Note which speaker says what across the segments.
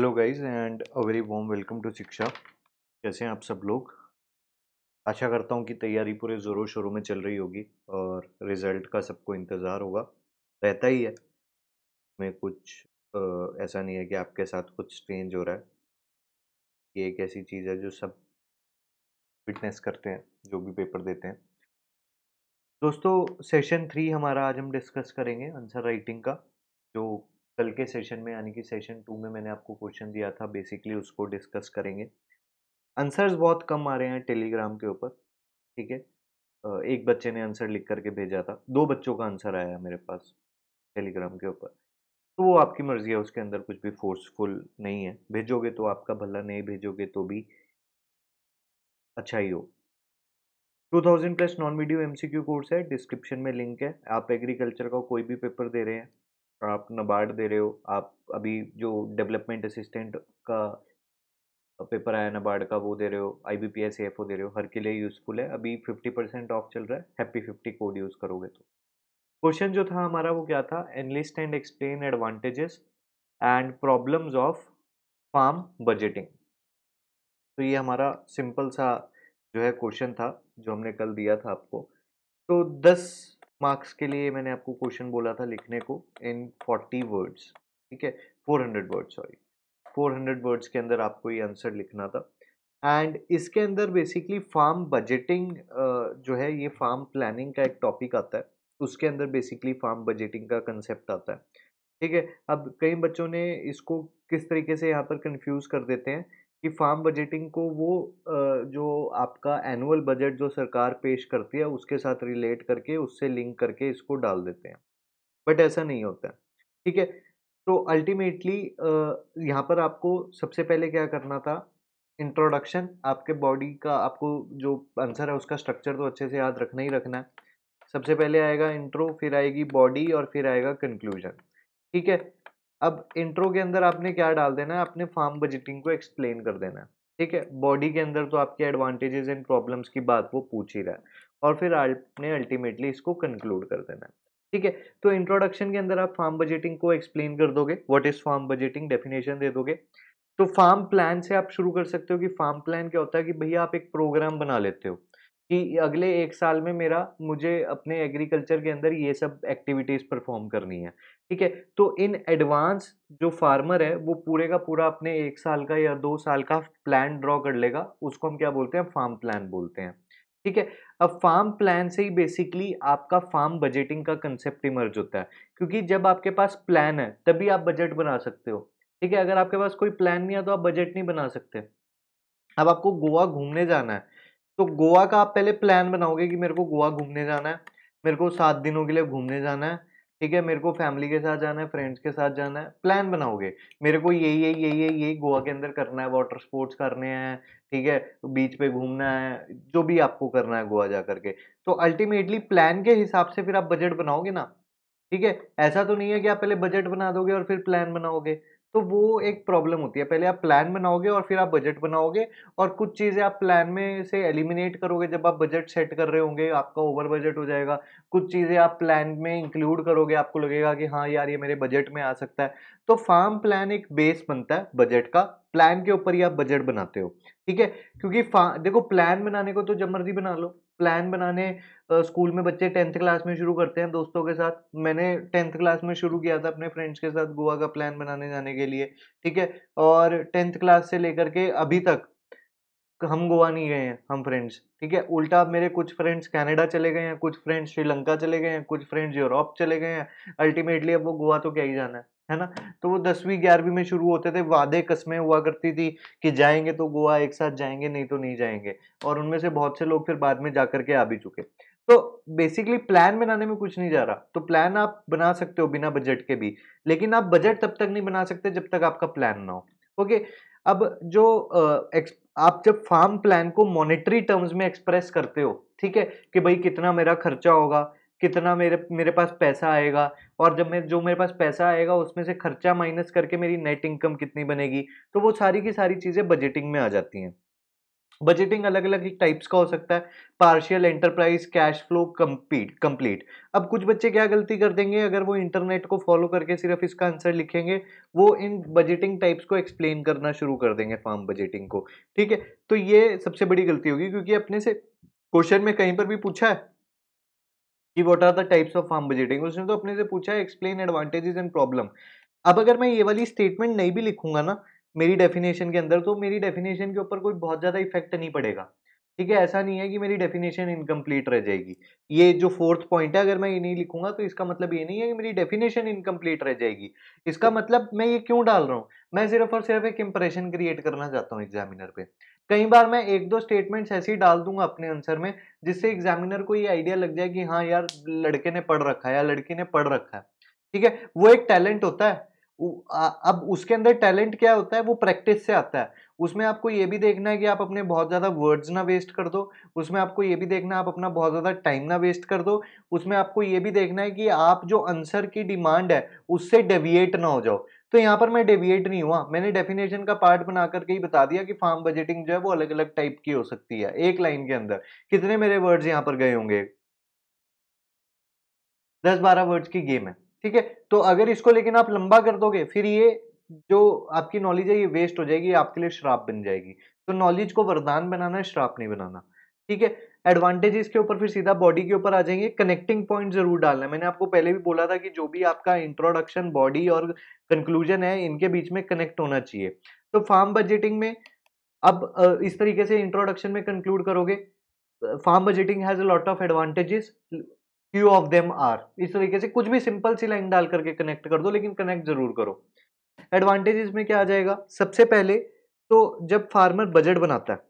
Speaker 1: hello guys and a very warm welcome to Shiksha कैसे हैं आप सब लोग आशा करता हूं कि तैयारी पूरे ज़ोरों शोरों में चल रही होगी और रिज़ल्ट का सबको इंतज़ार होगा रहता ही है मैं कुछ आ, ऐसा नहीं है कि आपके साथ कुछ चेंज हो रहा है ये एक ऐसी चीज़ है जो सब फिटनेस करते हैं जो भी पेपर देते हैं दोस्तों सेशन थ्री हमारा आज हम डिस्कस करेंगे आंसर राइटिंग का जो कल के सेशन में यानी कि सेशन टू में मैंने आपको क्वेश्चन दिया था बेसिकली उसको डिस्कस करेंगे आंसर्स बहुत कम आ रहे हैं टेलीग्राम के ऊपर ठीक है एक बच्चे ने आंसर लिख करके भेजा था दो बच्चों का आंसर आया मेरे पास टेलीग्राम के ऊपर तो वो आपकी मर्ज़ी है उसके अंदर कुछ भी फोर्सफुल नहीं है भेजोगे तो आपका भला नहीं भेजोगे तो भी अच्छा ही हो 2000 plus non medium MCQ course है डिस्क्रिप्शन में लिंक है आप एग्रीकल्चर का कोई भी पेपर दे रहे हैं आप नबार्ड दे रहे हो आप अभी जो डेवलपमेंट असिस्टेंट का पेपर आया नबार्ड का वो दे रहे हो I B P S F O दे रहे हो हर के लिए यूज़फुल है अभी फिफ्टी परसेंट ऑफ चल रहा है हैप्पी फिफ्टी कोड यूज़ करोगे तो क्वेश्चन जो था हमारा वो क्या था enlist and explain advantages and problems of farm budgeting तो ये हमारा सिंपल सा जो है क्वेश्चन था जो हमने कल दिया था आपको तो दस मार्क्स के लिए मैंने आपको क्वेश्चन बोला था लिखने को इन फोर्टी वर्ड्स ठीक है four hundred word sorry four hundred words के अंदर आपको ये आंसर लिखना था एंड इसके अंदर बेसिकली फार्म बजटिंग जो है ये फार्म प्लानिंग का एक टॉपिक आता है उसके अंदर बेसिकली फार्म बजटिंग का कंसेप्ट आता है ठीक है अब कई बच्चों ने इसको किस तरीके से यहाँ पर कन्फ्यूज कर देते हैं कि फार्म बजटिंग को वो जो आपका एनुअल बजट जो सरकार पेश करती है उसके साथ रिलेट करके उससे लिंक करके इसको डाल देते हैं बट ऐसा नहीं होता ठीक है तो अल्टीमेटली यहाँ पर आपको सबसे पहले क्या करना था इंट्रोडक्शन आपके बॉडी का आपको जो आंसर है उसका स्ट्रक्चर तो अच्छे से याद रखना ही रखना है सबसे पहले आएगा इंट्रो फिर आएगी बॉडी और फिर आएगा कंक्लूजन ठीक है अब इंट्रो के अंदर आपने क्या डाल देना है अपने फार्म बजटिंग को एक्सप्लेन कर देना है ठीक है बॉडी के अंदर तो आपके एडवांटेजेस एंड प्रॉब्लम्स की बात वो पूछ ही रहा है और फिर आपने अल्टीमेटली इसको कंक्लूड कर देना है ठीक है तो इंट्रोडक्शन के अंदर आप फार्म बजटिंग को एक्सप्लेन कर दोगे what is farm budgeting definition दे दोगे तो फार्म प्लान से आप शुरू कर सकते हो कि फार्म प्लान क्या होता है कि भैया आप एक प्रोग्राम बना लेते हो कि अगले एक साल में मेरा मुझे अपने एग्रीकल्चर के अंदर ये सब एक्टिविटीज़ परफॉर्म करनी है ठीक है तो इन एडवांस जो फार्मर है वो पूरे का पूरा अपने एक साल का या दो साल का प्लान ड्रॉ कर लेगा उसको हम क्या बोलते हैं फार्म प्लान बोलते हैं ठीक है अब फार्म प्लान से ही बेसिकली आपका फार्म बजटिंग का कंसेप्ट इमर्ज होता है क्योंकि जब आपके पास प्लान है तभी आप बजट बना सकते हो ठीक है अगर आपके पास कोई प्लान नहीं है तो आप बजट नहीं बना सकते अब आपको गोवा घूमने जाना है तो गोवा का आप पहले प्लान बनाओगे कि मेरे को गोवा घूमने जाना है मेरे को सात दिनों के लिए घूमने जाना है ठीक है मेरे को फैमिली के साथ जाना है फ्रेंड्स के साथ जाना है प्लान बनाओगे मेरे को ये ये ये ये ये गोवा के अंदर करना है वाटर स्पोर्ट्स करने हैं ठीक है बीच पे घूमना है जो भी आपको करना है गोवा जा करके तो अल्टीमेटली प्लान के हिसाब से फिर आप बजट बनाओगे ना ठीक है ऐसा तो नहीं है कि आप पहले बजट बना दोगे और फिर प्लान बनाओगे तो वो एक प्रॉब्लम होती है पहले आप प्लान बनाओगे और फिर आप बजट बनाओगे और कुछ चीज़ें आप प्लान में से एलिमिनेट करोगे जब आप बजट सेट कर रहे होंगे आपका ओवर बजट हो जाएगा कुछ चीज़ें आप प्लान में इंक्लूड करोगे आपको लगेगा कि हाँ यार ये मेरे बजट में आ सकता है तो फार्म प्लान एक बेस बनता है बजट का प्लान के ऊपर ही आप बजट बनाते हो ठीक है क्योंकि देखो प्लान बनाने को तो जब मर्जी बना लो प्लान बनाने स्कूल में बच्चे टेंथ क्लास में शुरू करते हैं दोस्तों के साथ मैंने टेंथ क्लास में शुरू किया था अपने फ्रेंड्स के साथ गोवा का प्लान बनाने जाने के लिए ठीक है और टेंथ क्लास से लेकर के अभी तक हम गोवा नहीं गए हैं हम फ्रेंड्स ठीक है उल्टा मेरे कुछ फ्रेंड्स कनाडा चले गए हैं कुछ फ्रेंड्स श्रीलंका चले गए हैं कुछ फ्रेंड्स यूरोप चले गए हैं अल्टीमेटली अब वो गोवा तो क्या ही जाना है है ना तो वो दसवीं ग्यारहवीं में शुरू होते थे वादे कस्में हुआ करती थी कि जाएंगे तो गोवा एक साथ जाएंगे नहीं तो नहीं जाएंगे और उनमें से बहुत से लोग फिर बाद में जा करके आ भी चुके तो बेसिकली प्लान बनाने में कुछ नहीं जा रहा तो प्लान आप बना सकते हो बिना बजट के भी लेकिन आप बजट तब तक नहीं बना सकते जब तक आपका प्लान ना हो ओके अब जो आप जब फार्म प्लान को मॉनेटरी टर्म्स में एक्सप्रेस करते हो ठीक है कि भाई कितना मेरा खर्चा होगा कितना मेरे मेरे पास पैसा आएगा और जब मैं जो मेरे पास पैसा आएगा उसमें से खर्चा माइनस करके मेरी नेट इनकम कितनी बनेगी तो वो सारी की सारी चीज़ें बजटिंग में आ जाती हैं बजटिंग अलग अलग टाइप्स का हो सकता है partial enterprise cash flow compete complete अब कुछ बच्चे क्या गलती कर देंगे अगर वो इंटरनेट को फॉलो करके सिर्फ इसका आंसर लिखेंगे वो इन बजटिंग टाइप्स को एक्सप्लेन करना शुरू कर देंगे फार्म बजटिंग को ठीक है तो ये सबसे बड़ी गलती होगी क्योंकि अपने से क्वेश्चन में कहीं पर भी पूछा है कि what are the types of farm budgeting उसने तो अपने से पूछा है एक्सप्लेन एडवांटेजेस एंड प्रॉब्लम अब अगर मैं ये वाली स्टेटमेंट नहीं भी लिखूंगा ना मेरी डेफिनेशन के अंदर तो मेरी डेफिनेशन के ऊपर कोई बहुत ज़्यादा इफेक्ट नहीं पड़ेगा ठीक है ऐसा नहीं है कि मेरी डेफिनेशन इनकम्प्लीट रह जाएगी ये जो फोर्थ पॉइंट है अगर मैं ये नहीं लिखूंगा तो इसका मतलब ये नहीं है कि मेरी डेफिनेशन इनकम्प्लीट रह जाएगी इसका मतलब मैं ये क्यों डाल रहा हूँ मैं सिर्फ और सिर्फ एक इंप्रेशन क्रिएट करना चाहता हूँ एग्जामिनर पे कई बार मैं एक दो स्टेटमेंट्स ऐसे ही डाल दूंगा अपने आंसर में जिससे एग्जामिनर को ये आइडिया लग जाए कि हाँ यार लड़के ने पढ़ रखा है या लड़की ने पढ़ रखा है ठीक है वो एक टैलेंट होता है अब उसके अंदर टैलेंट क्या होता है वो प्रैक्टिस से आता है उसमें आपको ये भी देखना है कि आप अपने बहुत ज़्यादा वर्ड्स ना वेस्ट कर दो उसमें आपको ये भी देखना है आप अपना बहुत ज़्यादा टाइम ना वेस्ट कर दो उसमें आपको ये भी देखना है कि आप जो आंसर की डिमांड है उससे डेविएट ना हो जाओ तो यहाँ पर मैं डेविएट नहीं हुआ मैंने डेफिनेशन का पार्ट बना करके ही बता दिया कि फार्म बजटिंग जो है वो अलग अलग टाइप की हो सकती है एक लाइन के अंदर कितने मेरे वर्ड्स यहाँ पर गए होंगे दस बारह वर्ड्स की गेम है ठीक है तो अगर इसको लेकिन आप लंबा कर दोगे फिर ये जो आपकी नॉलेज है ये वेस्ट हो जाएगी आपके लिए श्राप बन जाएगी तो नॉलेज को वरदान बनाना है श्राप नहीं बनाना ठीक है एडवांटेज इसके ऊपर फिर सीधा बॉडी के ऊपर आ जाएंगे कनेक्टिंग पॉइंट जरूर डालना है मैंने आपको पहले भी बोला था कि जो भी आपका इंट्रोडक्शन बॉडी और कंक्लूजन है इनके बीच में कनेक्ट होना चाहिए तो फार्म बजटिंग में अब इस तरीके से इंट्रोडक्शन में कंक्लूड करोगे farm budgeting has a lot of advantages few of them are इस तरीके से कुछ भी सिंपल सी लाइन डाल करके कनेक्ट कर दो लेकिन कनेक्ट जरूर करो एडवांटेजेस में क्या आ जाएगा सबसे पहले तो जब फार्मर बजट बनाता है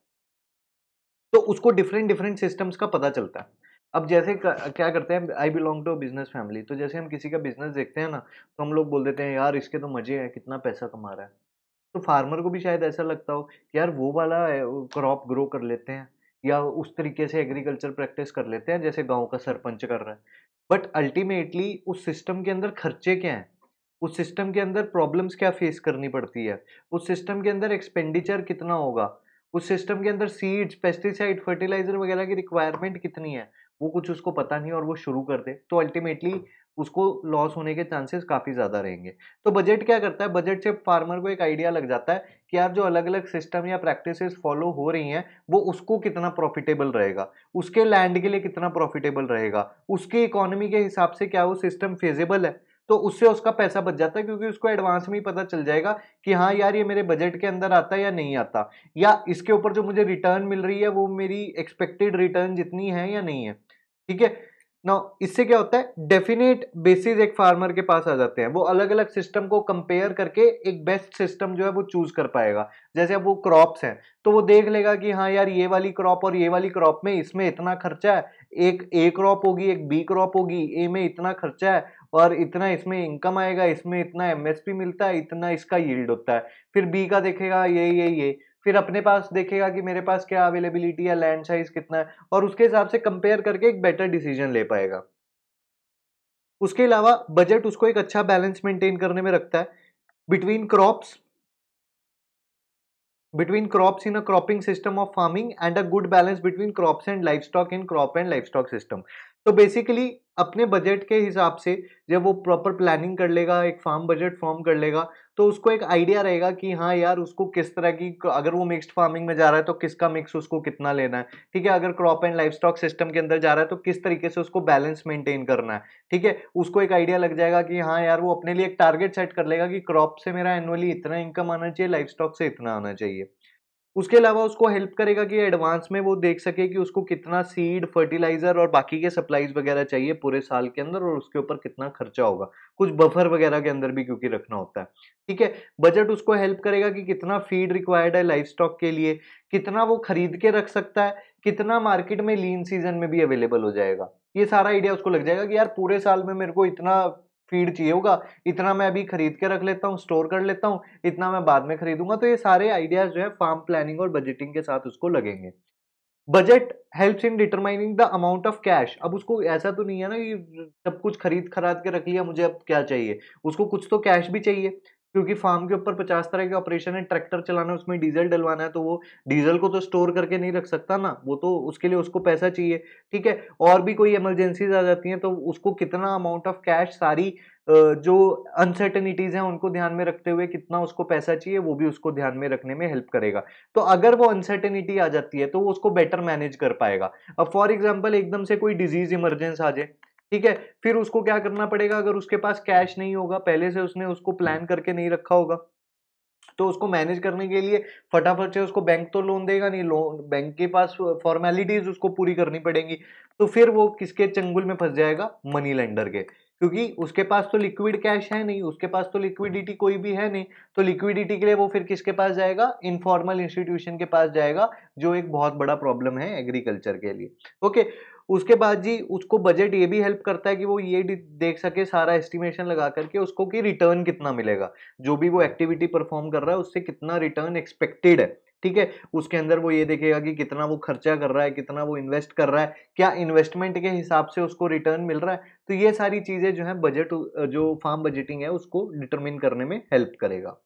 Speaker 1: तो उसको डिफरेंट डिफरेंट सिस्टम्स का पता चलता है अब जैसे क्या करते हैं I belong to business family तो जैसे हम किसी का बिजनेस देखते हैं ना तो हम लोग बोल देते हैं यार इसके तो मजे हैं कितना पैसा कमा रहा है तो फार्मर को भी शायद ऐसा लगता हो कि यार वो वाला क्रॉप ग्रो कर लेते हैं या उस तरीके से एग्रीकल्चर प्रैक्टिस कर लेते हैं जैसे गांव का सरपंच कर रहा है बट अल्टीमेटली उस सिस्टम के अंदर खर्चे क्या हैं उस सिस्टम के अंदर प्रॉब्लम्स क्या फेस करनी पड़ती है उस सिस्टम के अंदर एक्सपेंडिचर कितना होगा उस सिस्टम के अंदर सीड्स पेस्टिसाइड फर्टिलाइजर वगैरह की रिक्वायरमेंट कितनी है वो कुछ उसको पता नहीं और वो शुरू कर दे तो अल्टीमेटली उसको लॉस होने के चांसेस काफ़ी ज़्यादा रहेंगे तो बजट क्या करता है बजट से फार्मर को एक आइडिया लग जाता है कि यार जो अलग अलग सिस्टम या प्रैक्टिसेस फॉलो हो रही हैं वो उसको कितना प्रॉफिटेबल रहेगा उसके लैंड के लिए कितना प्रॉफिटेबल रहेगा उसके इकोनॉमी के हिसाब से क्या वो सिस्टम फेजेबल है तो उससे उसका पैसा बच जाता है क्योंकि उसको एडवांस में ही पता चल जाएगा कि हाँ यार ये मेरे बजट के अंदर आता है या नहीं आता या इसके ऊपर जो मुझे रिटर्न मिल रही है वो मेरी एक्सपेक्टेड रिटर्न जितनी है या नहीं है ठीक है ना इससे क्या होता है डेफिनेट बेसिस एक फार्मर के पास आ जाते हैं वो अलग अलग सिस्टम को कंपेयर करके एक बेस्ट सिस्टम जो है वो चूज कर पाएगा जैसे अब वो क्रॉप्स हैं तो वो देख लेगा कि हाँ यार ये वाली क्रॉप और ये वाली क्रॉप में इसमें इतना खर्चा है एक ए क्रॉप होगी एक बी क्रॉप होगी ए में इतना खर्चा है और इतना इसमें इनकम आएगा इसमें इतना एमएसपी मिलता है इतना इसका यील्ड होता है फिर बी का देखेगा ये ये ये फिर अपने पास देखेगा कि मेरे पास क्या अवेलेबिलिटी है लैंड साइज कितना है और उसके हिसाब से कंपेयर करके एक बेटर डिसीजन ले पाएगा उसके अलावा बजट उसको एक अच्छा बैलेंस मेंटेन करने में रखता है between crops between in a cropping system of farming and a good balance between crops and livestock in crop and livestock system तो बेसिकली अपने बजट के हिसाब से जब वो प्रॉपर प्लानिंग कर लेगा एक फार्म बजट फॉर्म कर लेगा तो उसको एक आइडिया रहेगा कि हाँ यार उसको किस तरह की अगर वो मिक्स्ड फार्मिंग में जा रहा है तो किसका मिक्स उसको कितना लेना है ठीक है अगर crop and livestock system के अंदर जा रहा है तो किस तरीके से उसको बैलेंस मेंटेन करना है ठीक है उसको एक आइडिया लग जाएगा कि हाँ यार वो अपने लिए एक टारगेट सेट कर लेगा कि क्रॉप से मेरा एनुअली इतना इनकम आना चाहिए लाइफ स्टॉक से इतना आना चाहिए उसके अलावा उसको हेल्प करेगा कि एडवांस में वो देख सके कि उसको कितना सीड फर्टिलाइजर और बाकी के सप्लाईज वगैरह चाहिए पूरे साल के अंदर और उसके ऊपर कितना खर्चा होगा कुछ बफर वगैरह के अंदर भी क्योंकि रखना होता है ठीक है बजट उसको हेल्प करेगा कि कितना फीड रिक्वायर्ड है लाइफ स्टॉक के लिए कितना वो खरीद के रख सकता है कितना मार्केट में लीन सीजन में भी अवेलेबल हो जाएगा ये सारा आइडिया उसको लग जाएगा कि यार पूरे साल में मेरे को इतना फीड चाहिए होगा इतना मैं अभी खरीद के रख लेता हूँ स्टोर कर लेता हूँ इतना मैं बाद में खरीदूंगा तो ये सारे आइडियाज जो है फार्म प्लानिंग और बजटिंग के साथ उसको लगेंगे budget helps in determining the amount of cash अब उसको ऐसा तो नहीं है ना कि सब कुछ खरीद खराद के रख लिया मुझे अब क्या चाहिए उसको कुछ तो कैश भी चाहिए क्योंकि फार्म के ऊपर पचास तरह के ऑपरेशन है ट्रैक्टर चलाना है उसमें डीजल डलवाना है तो वो डीजल को तो स्टोर करके नहीं रख सकता ना वो तो उसके लिए उसको पैसा चाहिए ठीक है और भी कोई इमरजेंसीज आ जाती हैं तो उसको कितना अमाउंट ऑफ कैश सारी जो अनसर्टनिटीज़ हैं उनको ध्यान में रखते हुए कितना उसको पैसा चाहिए वो भी उसको ध्यान में रखने में हेल्प करेगा तो अगर वो अनसर्टनिटी आ जाती है तो वो उसको बेटर मैनेज कर पाएगा अब फॉर एग्जाम्पल एकदम से कोई डिजीज़ इमरजेंस आ जाए ठीक है फिर उसको क्या करना पड़ेगा अगर उसके पास कैश नहीं होगा पहले से उसने उसको प्लान करके नहीं रखा होगा तो उसको मैनेज करने के लिए फटाफट से उसको बैंक तो लोन देगा नहीं लोन बैंक के पास फॉर्मेलिटीज उसको पूरी करनी पड़ेंगी तो फिर वो किसके चंगुल में फंस जाएगा मनी लेंडर के क्योंकि उसके पास तो लिक्विड कैश है नहीं उसके पास तो लिक्विडिटी कोई भी है नहीं तो लिक्विडिटी के लिए वो फिर किसके पास जाएगा इनफॉर्मल इंस्टीट्यूशन के पास जाएगा जो एक बहुत बड़ा प्रॉब्लम है एग्रीकल्चर के लिए ओके उसके बाद जी उसको बजट ये भी हेल्प करता है कि वो ये देख सके सारा एस्टिमेशन लगा करके उसको कि रिटर्न कितना मिलेगा जो भी वो एक्टिविटी परफॉर्म कर रहा है उससे कितना रिटर्न एक्सपेक्टेड है ठीक है उसके अंदर वो ये देखेगा कि कितना वो खर्चा कर रहा है कितना वो इन्वेस्ट कर रहा है क्या इन्वेस्टमेंट के हिसाब से उसको रिटर्न मिल रहा है तो ये सारी चीज़ें जो है बजट जो फार्म बजटिंग है उसको डिटरमिन करने में हेल्प करेगा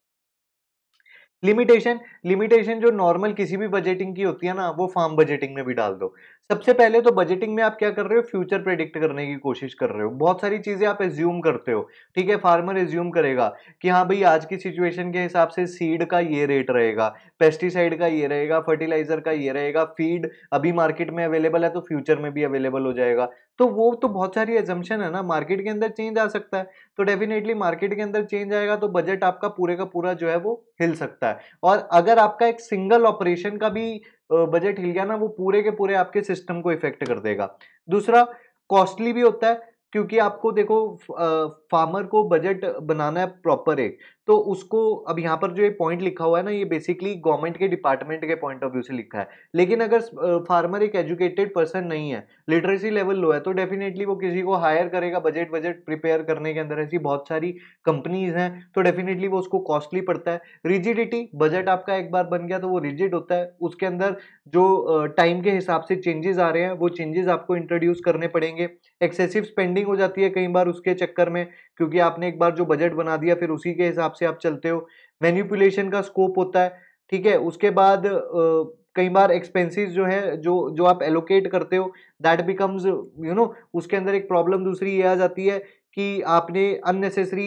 Speaker 1: लिमिटेशन लिमिटेशन जो नॉर्मल किसी भी बजटिंग की होती है ना वो फार्म बजटिंग में भी डाल दो सबसे पहले तो बजटिंग में आप क्या कर रहे हो फ्यूचर प्रेडिक्ट करने की कोशिश कर रहे हो बहुत सारी चीज़ें आप एज्यूम करते हो ठीक है फार्मर एज्यूम करेगा कि हाँ भाई आज की सिचुएशन के हिसाब से सीड का ये रेट रहेगा पेस्टिसाइड का ये रहेगा फर्टिलाइजर का ये रहेगा फीड अभी मार्केट में अवेलेबल है तो फ्यूचर में भी अवेलेबल हो जाएगा तो वो तो बहुत सारी एजम्पन है ना मार्केट के अंदर चेंज आ सकता है तो डेफिनेटली मार्केट के अंदर चेंज आएगा तो बजट आपका पूरे का पूरा जो है वो हिल सकता है और अगर आपका एक सिंगल ऑपरेशन का भी बजट हिल गया ना वो पूरे के पूरे आपके सिस्टम को इफेक्ट कर देगा दूसरा कॉस्टली भी होता है क्योंकि आपको देखो फार्मर को बजट बनाना है प्रॉपर एक तो उसको अब यहाँ पर जो ये पॉइंट लिखा हुआ है ना ये बेसिकली गवर्नमेंट के डिपार्टमेंट के पॉइंट ऑफ व्यू से लिखा है लेकिन अगर फार्मर एक एजुकेटेड पर्सन नहीं है लिटरेसी लेवल लो है तो डेफिनेटली वो किसी को हायर करेगा बजट बजट प्रिपेयर करने के अंदर ऐसी बहुत सारी कंपनीज हैं तो डेफिनेटली वो उसको कॉस्टली पड़ता है रिजिडिटी बजट आपका एक बार बन गया तो वो रिजिड होता है उसके अंदर जो टाइम के हिसाब से चेंजेस आ रहे हैं वो चेंजेस आपको इंट्रोड्यूस करने पड़ेंगे एक्सेसिव स्पेंडिंग हो जाती है कई बार उसके चक्कर में क्योंकि आपने एक बार जो बजट बना दिया फिर उसी के हिसाब से आप चलते हो मैन्यूपुलेशन का स्कोप होता है ठीक है उसके बाद कई बार एक्सपेंसेस जो है जो जो आप एलोकेट करते हो दैट बिकम्स यू नो उसके अंदर एक प्रॉब्लम दूसरी ये आ जाती है कि आपने अननेसेसरी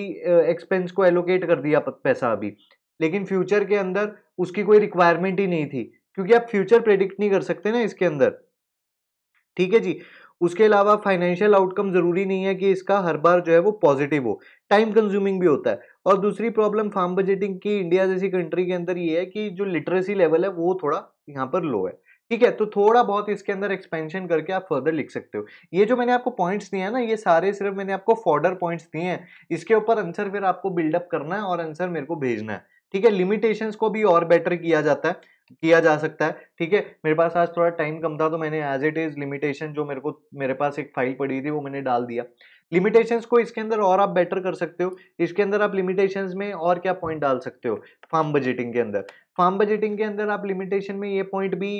Speaker 1: एक्सपेंस को एलोकेट कर दिया पैसा अभी लेकिन फ्यूचर के अंदर उसकी कोई रिक्वायरमेंट ही नहीं थी क्योंकि आप फ्यूचर प्रेडिक्ट नहीं कर सकते ना इसके अंदर ठीक है जी उसके अलावा फाइनेंशियल आउटकम ज़रूरी नहीं है कि इसका हर बार जो है वो पॉजिटिव हो टाइम कंज्यूमिंग भी होता है और दूसरी प्रॉब्लम फार्म बजटिंग की इंडिया जैसी कंट्री के अंदर ये है कि जो लिटरेसी लेवल है वो थोड़ा यहाँ पर लो है ठीक है तो थोड़ा बहुत इसके अंदर एक्सपेंशन करके आप फर्दर लिख सकते हो ये जो मैंने आपको पॉइंट्स दिए हैं ना ये सारे सिर्फ मैंने आपको फॉर्डर पॉइंट्स दिए हैं इसके ऊपर आंसर फिर आपको बिल्डअप करना है और आंसर मेरे को भेजना है ठीक है लिमिटेशंस को भी और बेटर किया जाता है किया जा सकता है ठीक है मेरे पास आज थोड़ा टाइम कम था तो मैंने एज इट इज़ लिमिटेशन जो मेरे को मेरे पास एक फाइल पड़ी थी वो मैंने डाल दिया लिमिटेशंस को इसके अंदर और आप बेटर कर सकते हो इसके अंदर आप लिमिटेशंस में और क्या पॉइंट डाल सकते हो फार्म बजटिंग के अंदर फार्म बजटिंग के अंदर आप लिमिटेशन में ये पॉइंट भी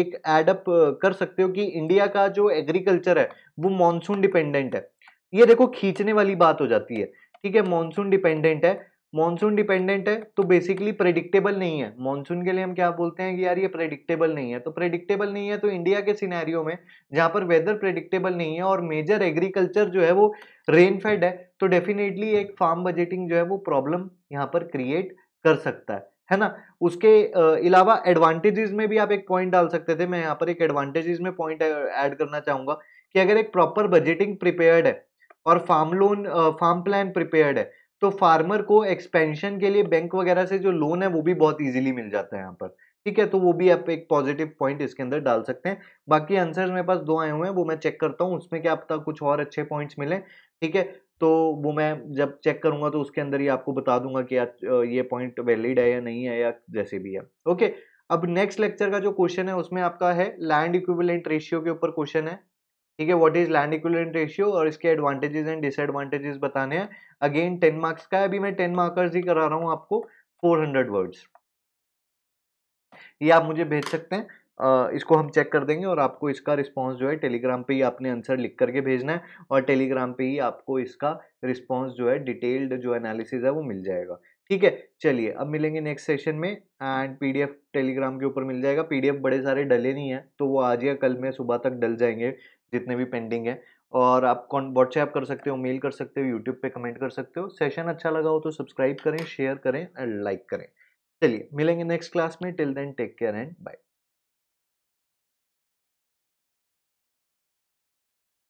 Speaker 1: एक एडअप कर सकते हो कि इंडिया का जो एग्रीकल्चर है वो मानसून डिपेंडेंट है ये देखो खींचने वाली बात हो जाती है ठीक है मानसून डिपेंडेंट है मानसून डिपेंडेंट है तो बेसिकली प्रेडिक्टेबल नहीं है मानसून के लिए हम क्या बोलते हैं कि यार ये प्रेडिक्टेबल नहीं है तो प्रेडिक्टेबल नहीं है तो इंडिया के सिनेरियो में जहाँ पर वेदर प्रेडिक्टेबल नहीं है और मेजर एग्रीकल्चर जो है वो रेनफेड है तो डेफिनेटली एक फार्म बजटिंग जो है वो प्रॉब्लम यहाँ पर क्रिएट कर सकता है है ना उसके अलावा एडवांटेजेस में भी आप एक पॉइंट डाल सकते थे मैं यहाँ पर एक एडवांटेजेस में पॉइंट ऐड करना चाहूँगा कि अगर एक प्रॉपर बजटिंग प्रिपेयर्ड है और farm loan farm plan prepared है तो फार्मर को एक्सपेंशन के लिए बैंक वगैरह से जो लोन है वो भी बहुत ईजिली मिल जाता है यहाँ पर ठीक है तो वो भी आप एक पॉजिटिव पॉइंट इसके अंदर डाल सकते हैं बाकी आंसर्स मेरे पास दो आए हुए हैं वो मैं चेक करता हूँ उसमें क्या आपका कुछ और अच्छे पॉइंट्स मिले ठीक है तो वो मैं जब चेक करूंगा तो उसके अंदर ही आपको बता दूंगा कि ये पॉइंट वैलिड है या नहीं है या जैसे भी है ओके अब नेक्स्ट लेक्चर का जो क्वेश्चन है उसमें आपका है लैंड इक्विवेलेंट रेशियो के ऊपर क्वेश्चन है ठीक है what is land equivalent ratio और इसके एडवांटेजेस एंड डिसएडवांटेजेस बताने हैं अगेन टेन मार्क्स का है अभी मैं टेन मार्कर्स ही करा रहा हूँ आपको फोर हंड्रेड वर्ड्स ये आप मुझे भेज सकते हैं इसको हम चेक कर देंगे और आपको इसका रिस्पांस जो है टेलीग्राम पे ही आपने आंसर लिख करके भेजना है और टेलीग्राम पे ही आपको इसका रिस्पांस जो है डिटेल्ड जो एनालिसिस है वो मिल जाएगा ठीक है चलिए अब मिलेंगे नेक्स्ट सेशन में एंड पीडीएफ टेलीग्राम के ऊपर मिल जाएगा पीडीएफ बड़े सारे डले नहीं हैं तो वो आज या कल में सुबह तक डल जाएंगे जितने भी पेंडिंग है और आप कौन व्हाट्सएप कर सकते हो मेल कर सकते हो यूट्यूब पे कमेंट कर सकते हो सेशन अच्छा लगा हो तो सब्सक्राइब करें शेयर करें एंड लाइक करें चलिए मिलेंगे नेक्स्ट क्लास में till then take care and bye